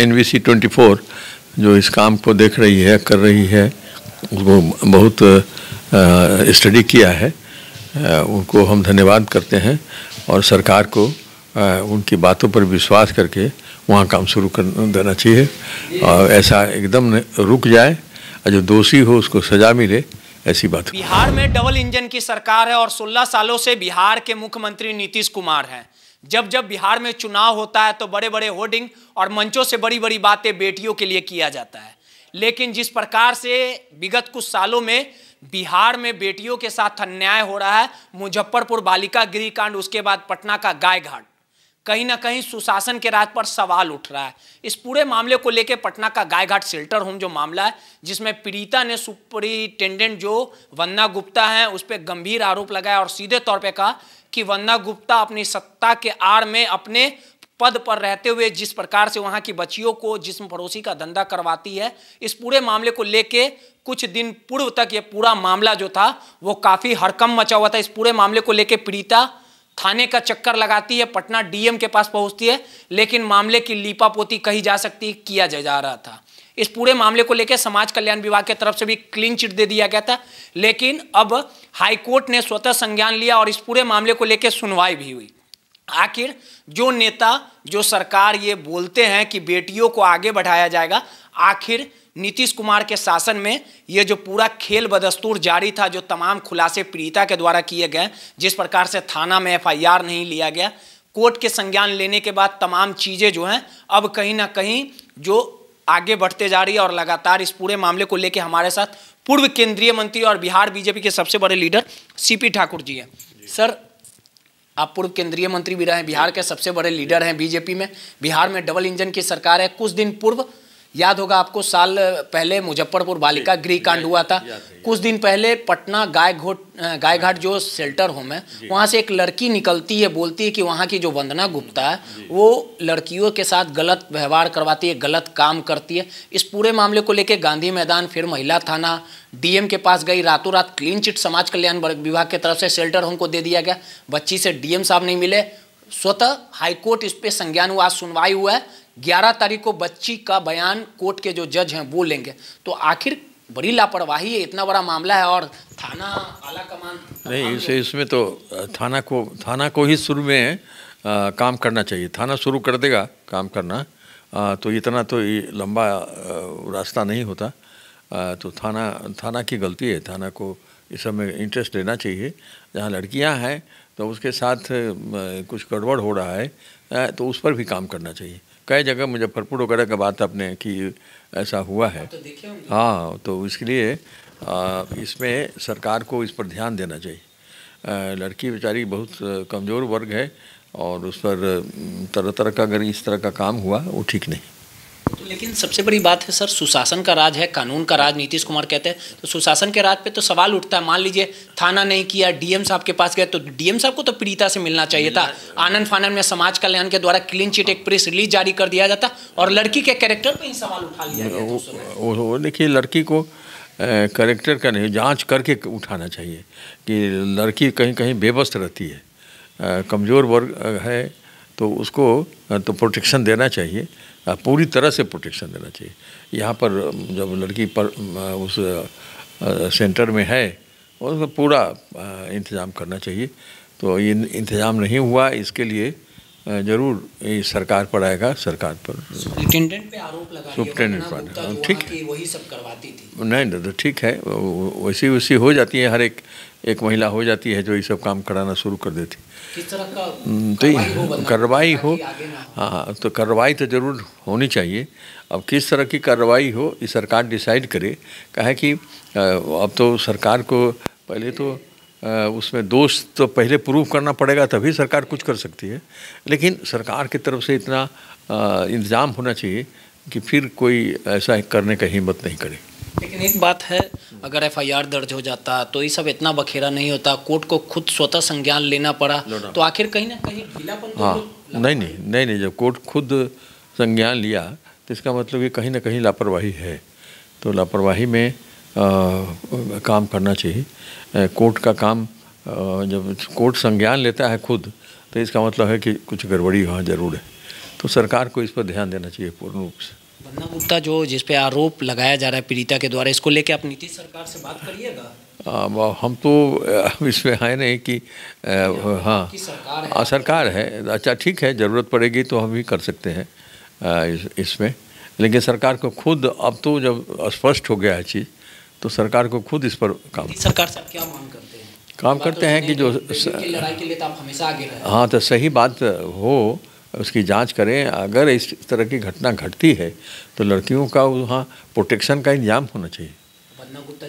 N V C twenty four जो इस काम को देख रही है कर रही है उसको बहुत स्टडी किया है उनको हम धन्यवाद करते हैं और सरकार को उनकी बातों पर विश्वास करके वहाँ काम शुरू कर देना चाहिए और ऐसा एकदम रुक जाए और जो दोषी हो उसको सजा मिले ऐसी बात बिहार में डबल इंजन की सरकार है और 16 सालों से बिहार के मुख्यमंत्री नीतीश कुमार हैं जब जब बिहार में चुनाव होता है तो बड़े बड़े होर्डिंग और मंचों से बड़ी बड़ी बातें बेटियों के लिए किया जाता है लेकिन जिस प्रकार से विगत कुछ सालों में बिहार में बेटियों के साथ अन्याय हो रहा है मुजफ्फरपुर बालिका गृह कांड उसके बाद पटना का गाय घाट कहीं ना कहीं सुशासन के राज पर सवाल उठ रहा है इस पूरे मामले को लेकर पटना का गाय घाट सेल्टर होम जो मामला है जिसमें पीड़िता ने सुपरिटेंडेंट जो वन्ना गुप्ता हैं उस पर गंभीर आरोप लगाया और सीधे तौर पे कहा कि वंदना गुप्ता अपनी सत्ता के आड़ में अपने पद पर रहते हुए जिस प्रकार से वहां की बच्चियों को जिसम पड़ोसी का धंधा करवाती है इस पूरे मामले को लेके कुछ दिन पूर्व तक ये पूरा मामला जो था वो काफ़ी हड़कम मचा हुआ था इस पूरे मामले को लेके पीड़िता थाने का चक्कर लगाती है पटना डीएम के पास पहुंचती है लेकिन मामले की लीपापोती कही जा सकती किया जा रहा था इस पूरे मामले को लेकर समाज कल्याण विभाग की तरफ से भी क्लीन चिट दे दिया गया था लेकिन अब हाईकोर्ट ने स्वतः संज्ञान लिया और इस पूरे मामले को लेकर सुनवाई भी हुई आखिर जो नेता जो सरकार ये बोलते हैं कि बेटियों को आगे बढ़ाया जाएगा आखिर नीतीश कुमार के शासन में ये जो पूरा खेल बदस्तूर जारी था जो तमाम खुलासे पीड़िता के द्वारा किए गए जिस प्रकार से थाना में एफआईआर नहीं लिया गया कोर्ट के संज्ञान लेने के बाद तमाम चीज़ें जो हैं अब कहीं ना कहीं जो आगे बढ़ते जा रही है और लगातार इस पूरे मामले को लेकर हमारे साथ पूर्व केंद्रीय मंत्री और बिहार बीजेपी के सबसे बड़े लीडर सीपी ठाकुर जी हैं सर आप पूर्व केंद्रीय मंत्री भी रहे हैं बिहार के सबसे बड़े लीडर हैं बीजेपी में बिहार में डबल इंजन की सरकार है कुछ दिन पूर्व याद होगा आपको साल पहले मुजफ्फरपुर बालिका गृह कांड हुआ था कुछ दिन पहले पटना गाय घोट गाय घाट जो शेल्टर होम है वहाँ से एक लड़की निकलती है बोलती है कि वहाँ की जो वंदना गुप्ता है वो लड़कियों के साथ गलत व्यवहार करवाती है गलत काम करती है इस पूरे मामले को लेकर गांधी मैदान फिर महिला थाना डीएम के पास गई रातों रात क्लीन चिट समाज कल्याण विभाग की तरफ से शेल्टर होम को दे दिया गया बच्ची से डीएम साहब नहीं मिले स्वतः हाईकोर्ट इस पर संज्ञान हुआ सुनवाई हुआ है ग्यारह तारीख को बच्ची का बयान कोर्ट के जो जज हैं वो लेंगे तो आखिर बड़ी लापरवाही है इतना बड़ा मामला है और थाना आला कमान नहीं इसे इसमें तो थाना को थाना को ही शुरू में आ, काम करना चाहिए थाना शुरू कर देगा काम करना आ, तो इतना तो लंबा रास्ता नहीं होता आ, तो थाना थाना की गलती है थाना को इस समय इंटरेस्ट लेना चाहिए जहाँ लड़कियाँ हैं तो उसके साथ कुछ गड़बड़ हो रहा है तो उस पर भी काम करना चाहिए कई जगह मुजफ्फरपुर वगैरह का बात आपने कि ऐसा हुआ है हाँ तो, हाँ, तो इसके लिए इसमें सरकार को इस पर ध्यान देना चाहिए लड़की बेचारी बहुत कमज़ोर वर्ग है और उस पर तरह तरह का अगर इस तरह का काम हुआ वो ठीक नहीं लेकिन सबसे बड़ी बात है सर सुशासन का राज है कानून का राज नीतीश कुमार कहते हैं तो सुशासन के राज पे तो सवाल उठता है मान लीजिए थाना नहीं किया डीएम साहब के पास गए तो डीएम साहब को तो पीड़िता से मिलना चाहिए था आनंद फानन में समाज कल्याण के द्वारा क्लीन चिट एक प्रेस रिलीज जारी कर दिया जाता और लड़की के कैरेक्टर पर ही सवाल उठा लिया गया देखिए लड़की को करेक्टर का नहीं जाँच करके उठाना चाहिए कि लड़की कहीं कहीं बेबस्त रहती है कमज़ोर वर्ग है तो उसको तो प्रोटेक्शन देना चाहिए पूरी तरह से प्रोटेक्शन देना चाहिए यहाँ पर जब लड़की पर उस सेंटर में है उसका पूरा इंतज़ाम करना चाहिए तो ये इंतज़ाम नहीं हुआ इसके लिए जरूर ये सरकार पर आएगा सरकार पर सुप्रिंटेंडेंट पे आरोप लगा पर हाँ, ठीक वही सब करवाती थी नहीं तो, तो ठीक है वैसी वैसी हो जाती है हर एक एक महिला हो जाती है जो ये सब काम कराना शुरू कर देती किस तरह का तो कार्रवाई हो मतलब हाँ, हाँ तो कार्रवाई तो जरूर होनी चाहिए अब किस तरह की कार्रवाई हो ये सरकार डिसाइड करे कहे कि अब तो सरकार को पहले तो उसमें दोष तो पहले प्रूव करना पड़ेगा तभी सरकार कुछ कर सकती है लेकिन सरकार की तरफ से इतना इंतज़ाम होना चाहिए कि फिर कोई ऐसा करने का हिम्मत नहीं करे लेकिन एक बात है अगर एफआईआर दर्ज हो जाता तो ये सब इतना बखेरा नहीं होता कोर्ट को खुद स्वतः संज्ञान लेना पड़ा तो आखिर कहीं ना कहीं ढीलापन तो हाँ नहीं नहीं नहीं नहीं जब कोर्ट खुद संज्ञान लिया तो इसका मतलब ये कहीं ना कहीं लापरवाही है तो लापरवाही में काम करना चाहिए कोर्ट का काम जब कोर्ट संज्ञान लेता है खुद तो इसका मतलब है कि कुछ गड़बड़ी वहाँ ज़रूर है तो सरकार को इस पर ध्यान देना चाहिए पूर्ण रूप से बन्ना गुप्ता जो जिस पे आरोप लगाया जा रहा है पीड़िता के द्वारा इसको लेके आप नीतीश सरकार से बात करिएगा हम तो इसमें हैं नहीं कि हाँ सरकार है, सरकार है अच्छा ठीक है ज़रूरत पड़ेगी तो हम भी कर सकते हैं इसमें लेकिन सरकार को खुद अब तो जब स्पष्ट हो गया है चीज़ तो सरकार को खुद इस पर काम सरकार से क्या मांग करते हैं काम तो करते हैं कि जो लड़ाई के लिए तो आप हमेशा आगे रहे हाँ तो सही बात हो उसकी जांच करें अगर इस तरह की घटना घटती है तो लड़कियों का वहाँ प्रोटेक्शन का इंतजाम होना चाहिए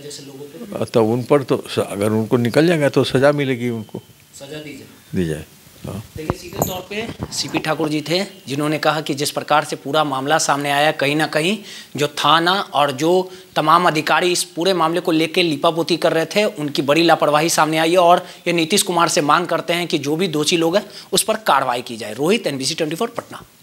जैसे लोगों पर तो उन पर तो अगर उनको निकल जाएगा तो सज़ा मिलेगी उनको सज़ा दी जाए दी जाए हाँ। देखिए सीधे तौर पे सीपी ठाकुर जी थे जिन्होंने कहा कि जिस प्रकार से पूरा मामला सामने आया कहीं ना कहीं जो थाना और जो तमाम अधिकारी इस पूरे मामले को लेकर लिपापोती कर रहे थे उनकी बड़ी लापरवाही सामने आई है और ये नीतीश कुमार से मांग करते हैं कि जो भी दोषी लोग हैं उस पर कार्रवाई की जाए रोहित एनबीसी ट्वेंटी पटना